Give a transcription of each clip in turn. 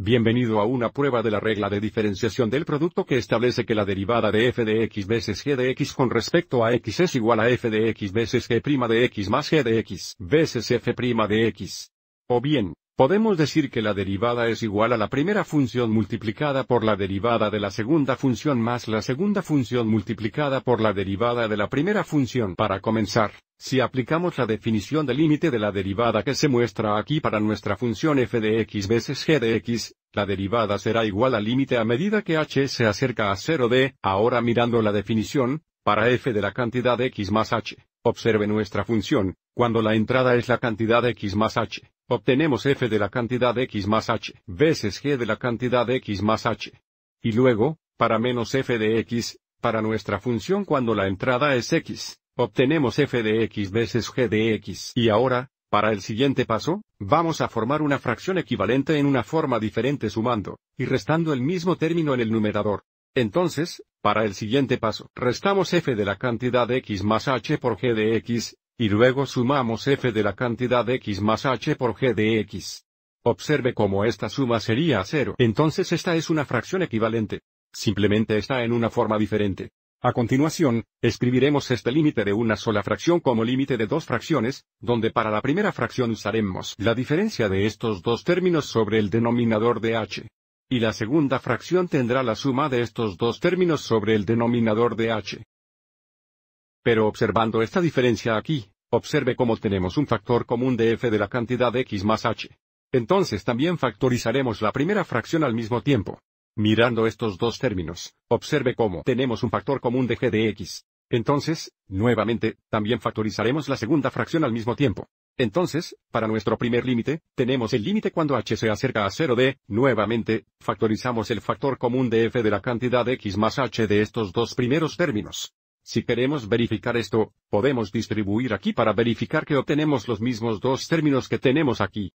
Bienvenido a una prueba de la regla de diferenciación del producto que establece que la derivada de f de x veces g de x con respecto a x es igual a f de x veces g' de x más g de x veces f' de x. O bien, Podemos decir que la derivada es igual a la primera función multiplicada por la derivada de la segunda función más la segunda función multiplicada por la derivada de la primera función. Para comenzar, si aplicamos la definición del límite de la derivada que se muestra aquí para nuestra función f de x veces g de x, la derivada será igual al límite a medida que h se acerca a 0 de, ahora mirando la definición, para f de la cantidad x más h, observe nuestra función, cuando la entrada es la cantidad x más h Obtenemos f de la cantidad x más h veces g de la cantidad x más h. Y luego, para menos f de x, para nuestra función cuando la entrada es x, obtenemos f de x veces g de x. Y ahora, para el siguiente paso, vamos a formar una fracción equivalente en una forma diferente sumando, y restando el mismo término en el numerador. Entonces, para el siguiente paso, restamos f de la cantidad x más h por g de x, y luego sumamos f de la cantidad x más h por g de x. Observe cómo esta suma sería cero. Entonces esta es una fracción equivalente. Simplemente está en una forma diferente. A continuación, escribiremos este límite de una sola fracción como límite de dos fracciones, donde para la primera fracción usaremos la diferencia de estos dos términos sobre el denominador de h. Y la segunda fracción tendrá la suma de estos dos términos sobre el denominador de h. Pero observando esta diferencia aquí, observe cómo tenemos un factor común de f de la cantidad x más h. Entonces también factorizaremos la primera fracción al mismo tiempo. Mirando estos dos términos, observe cómo tenemos un factor común de g de x. Entonces, nuevamente, también factorizaremos la segunda fracción al mismo tiempo. Entonces, para nuestro primer límite, tenemos el límite cuando h se acerca a 0 de, nuevamente, factorizamos el factor común de f de la cantidad x más h de estos dos primeros términos. Si queremos verificar esto, podemos distribuir aquí para verificar que obtenemos los mismos dos términos que tenemos aquí.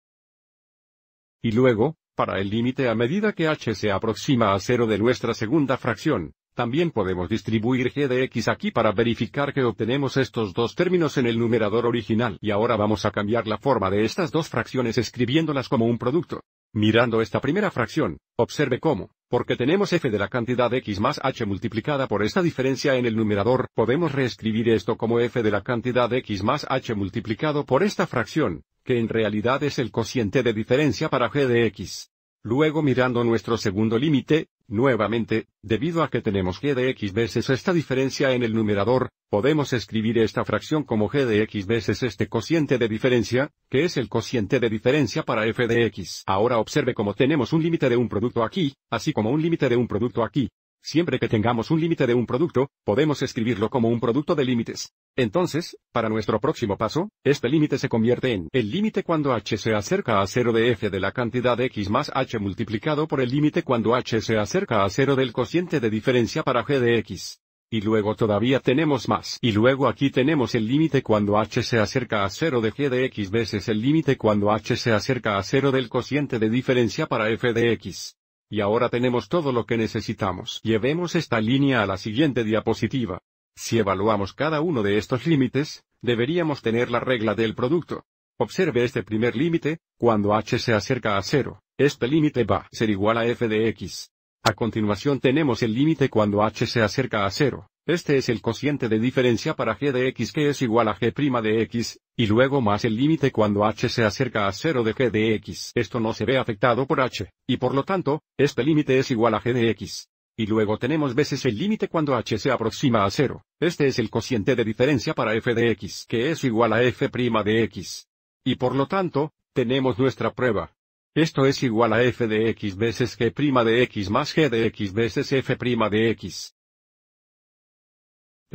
Y luego, para el límite a medida que h se aproxima a cero de nuestra segunda fracción, también podemos distribuir g de x aquí para verificar que obtenemos estos dos términos en el numerador original. Y ahora vamos a cambiar la forma de estas dos fracciones escribiéndolas como un producto. Mirando esta primera fracción, observe cómo porque tenemos f de la cantidad x más h multiplicada por esta diferencia en el numerador, podemos reescribir esto como f de la cantidad x más h multiplicado por esta fracción, que en realidad es el cociente de diferencia para g de x. Luego mirando nuestro segundo límite, nuevamente, debido a que tenemos g de x veces esta diferencia en el numerador, podemos escribir esta fracción como g de x veces este cociente de diferencia, que es el cociente de diferencia para f de x. Ahora observe cómo tenemos un límite de un producto aquí, así como un límite de un producto aquí. Siempre que tengamos un límite de un producto, podemos escribirlo como un producto de límites. Entonces, para nuestro próximo paso, este límite se convierte en el límite cuando h se acerca a 0 de f de la cantidad x más h multiplicado por el límite cuando h se acerca a 0 del cociente de diferencia para g de x. Y luego todavía tenemos más. Y luego aquí tenemos el límite cuando h se acerca a 0 de g de x veces el límite cuando h se acerca a 0 del cociente de diferencia para f de x. Y ahora tenemos todo lo que necesitamos. Llevemos esta línea a la siguiente diapositiva. Si evaluamos cada uno de estos límites, deberíamos tener la regla del producto. Observe este primer límite, cuando h se acerca a cero, este límite va a ser igual a f de x. A continuación tenemos el límite cuando h se acerca a cero, este es el cociente de diferencia para g de x que es igual a g' de x, y luego más el límite cuando h se acerca a 0 de g de x. Esto no se ve afectado por h, y por lo tanto, este límite es igual a g de x. Y luego tenemos veces el límite cuando h se aproxima a 0. Este es el cociente de diferencia para f de x que es igual a f' de x. Y por lo tanto, tenemos nuestra prueba. Esto es igual a f de x veces g' de x más g de x veces f' de x.